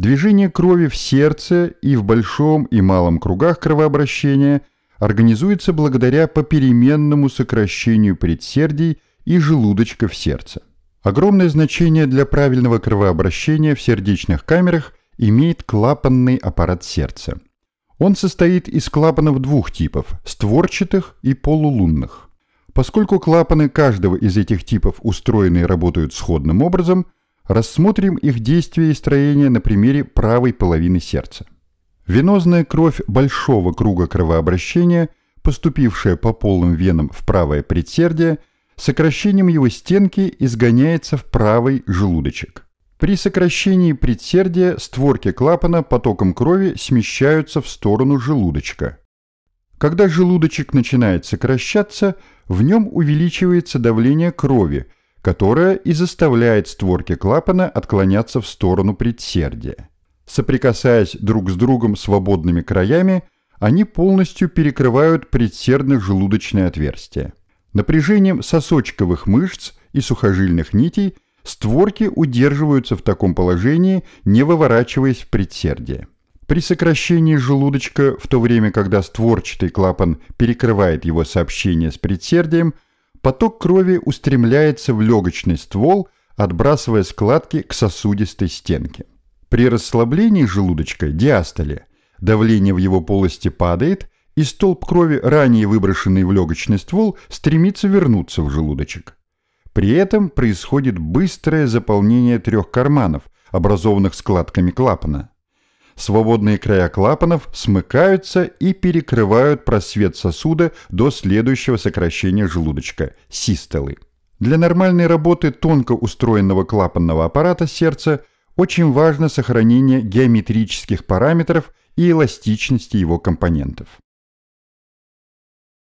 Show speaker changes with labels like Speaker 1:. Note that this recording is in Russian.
Speaker 1: Движение крови в сердце и в большом и малом кругах кровообращения организуется благодаря попеременному сокращению предсердий и желудочка в сердце. Огромное значение для правильного кровообращения в сердечных камерах имеет клапанный аппарат сердца. Он состоит из клапанов двух типов – створчатых и полулунных. Поскольку клапаны каждого из этих типов устроены и работают сходным образом – Рассмотрим их действия и строение на примере правой половины сердца. Венозная кровь большого круга кровообращения, поступившая по полым венам в правое предсердие, сокращением его стенки изгоняется в правый желудочек. При сокращении предсердия створки клапана потоком крови смещаются в сторону желудочка. Когда желудочек начинает сокращаться, в нем увеличивается давление крови – которая и заставляет створки клапана отклоняться в сторону предсердия. Соприкасаясь друг с другом свободными краями, они полностью перекрывают предсердно-желудочное отверстие. Напряжением сосочковых мышц и сухожильных нитей створки удерживаются в таком положении, не выворачиваясь в предсердие. При сокращении желудочка, в то время, когда створчатый клапан перекрывает его сообщение с предсердием – Поток крови устремляется в легочный ствол, отбрасывая складки к сосудистой стенке. При расслаблении желудочка, диастоле, давление в его полости падает, и столб крови, ранее выброшенный в легочный ствол, стремится вернуться в желудочек. При этом происходит быстрое заполнение трех карманов, образованных складками клапана свободные края клапанов смыкаются и перекрывают просвет сосуда до следующего сокращения желудочка – систолы. Для нормальной работы тонко устроенного клапанного аппарата сердца очень важно сохранение геометрических параметров и эластичности его компонентов.